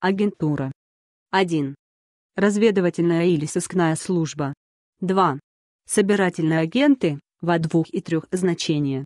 Агентура. 1. Разведывательная или сыскная служба. 2. Собирательные агенты во двух и трех значениях.